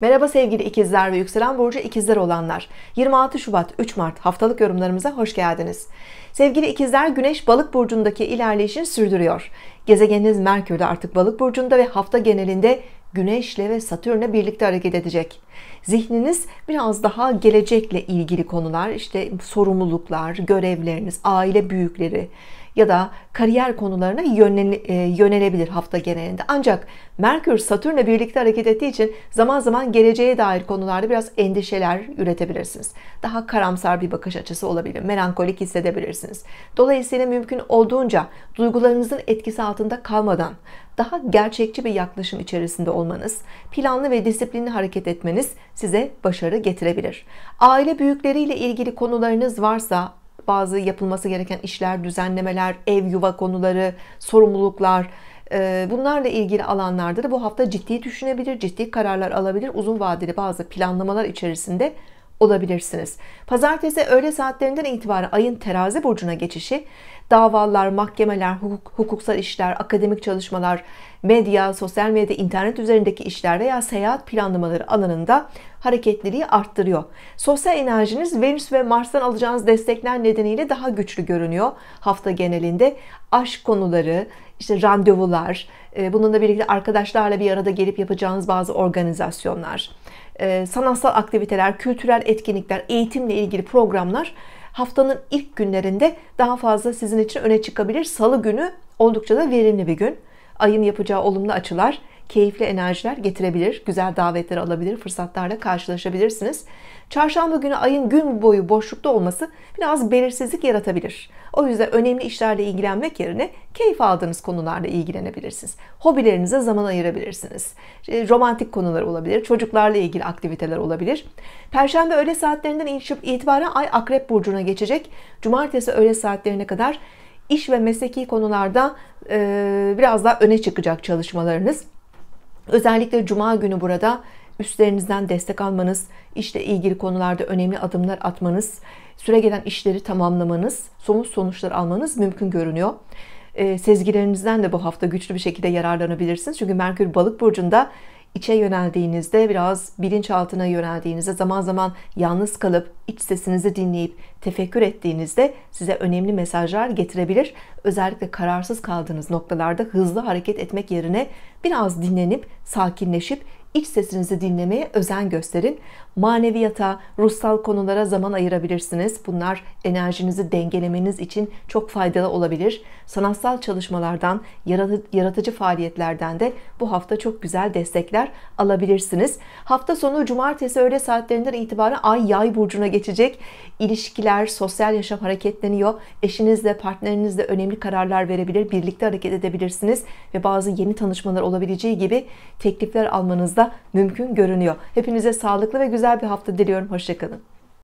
Merhaba sevgili ikizler ve yükselen burcu ikizler olanlar. 26 Şubat 3 Mart haftalık yorumlarımıza hoş geldiniz. Sevgili ikizler Güneş Balık burcundaki ilerleyişini sürdürüyor. Gezegeniniz Merkür de artık Balık burcunda ve hafta genelinde Güneş'le ve Satürn'le birlikte hareket edecek. Zihniniz biraz daha gelecekle ilgili konular, işte sorumluluklar, görevleriniz, aile büyükleri ya da kariyer konularına e, yönelebilir hafta genelinde. Ancak Merkür Satürn'le birlikte hareket ettiği için zaman zaman geleceğe dair konularda biraz endişeler üretebilirsiniz. Daha karamsar bir bakış açısı olabilir. Melankolik hissedebilirsiniz. Dolayısıyla mümkün olduğunca duygularınızın etkisi altında kalmadan daha gerçekçi bir yaklaşım içerisinde olmanız, planlı ve disiplinli hareket etmeniz size başarı getirebilir. Aile büyükleriyle ilgili konularınız varsa bazı yapılması gereken işler, düzenlemeler, ev yuva konuları, sorumluluklar, e, bunlarla ilgili alanlarda da bu hafta ciddi düşünebilir, ciddi kararlar alabilir, uzun vadeli bazı planlamalar içerisinde olabilirsiniz. Pazartesi öğle saatlerinden itibaren ayın terazi burcuna geçişi davalar, mahkemeler, hukuk, hukuksal işler, akademik çalışmalar, medya, sosyal medya, internet üzerindeki işler veya seyahat planlamaları alanında hareketliliği arttırıyor. Sosyal enerjiniz Venüs ve Mars'tan alacağınız destekler nedeniyle daha güçlü görünüyor hafta genelinde. Aşk konuları, işte randevular, ee, bununla birlikte arkadaşlarla bir arada gelip yapacağınız bazı organizasyonlar, ee, sanatsal aktiviteler, kültürel etkinlikler, eğitimle ilgili programlar haftanın ilk günlerinde daha fazla sizin için öne çıkabilir. Salı günü oldukça da verimli bir gün. Ayın yapacağı olumlu açılar keyifli enerjiler getirebilir. Güzel davetler alabilir, fırsatlarla karşılaşabilirsiniz. Çarşamba günü ayın gün boyu boşlukta olması biraz belirsizlik yaratabilir. O yüzden önemli işlerle ilgilenmek yerine keyif aldığınız konularla ilgilenebilirsiniz. Hobilerinize zaman ayırabilirsiniz. Ee, romantik konular olabilir, çocuklarla ilgili aktiviteler olabilir. Perşembe öğle saatlerinden itibaren ay Akrep Burcu'na geçecek. Cumartesi öğle saatlerine kadar iş ve mesleki konularda e, biraz daha öne çıkacak çalışmalarınız. Özellikle cuma günü burada üstlerinizden destek almanız, işte ilgili konularda önemli adımlar atmanız, süre gelen işleri tamamlamanız, somut sonuçlar almanız mümkün görünüyor. E, sezgilerinizden de bu hafta güçlü bir şekilde yararlanabilirsiniz. Çünkü Merkür balık burcunda içe yöneldiğinizde, biraz bilinçaltına yöneldiğinizde, zaman zaman yalnız kalıp iç sesinizi dinleyip tefekkür ettiğinizde size önemli mesajlar getirebilir. Özellikle kararsız kaldığınız noktalarda hızlı hareket etmek yerine biraz dinlenip, sakinleşip iç sesinizi dinlemeye özen gösterin. Maneviyata, ruhsal konulara zaman ayırabilirsiniz. Bunlar enerjinizi dengelemeniz için çok faydalı olabilir. Sanatsal çalışmalardan, yaratıcı faaliyetlerden de bu hafta çok güzel destekler alabilirsiniz. Hafta sonu cumartesi öğle saatlerinden itibaren ay yay burcuna geçecek. İlişkiler, sosyal yaşam hareketleniyor. Eşinizle, partnerinizle önemli kararlar verebilir, birlikte hareket edebilirsiniz ve bazı yeni tanışmalar olabileceği gibi teklifler almanız da mümkün görünüyor. Hepinize sağlıklı ve güzel bir hafta diliyorum. Hoşçakalın.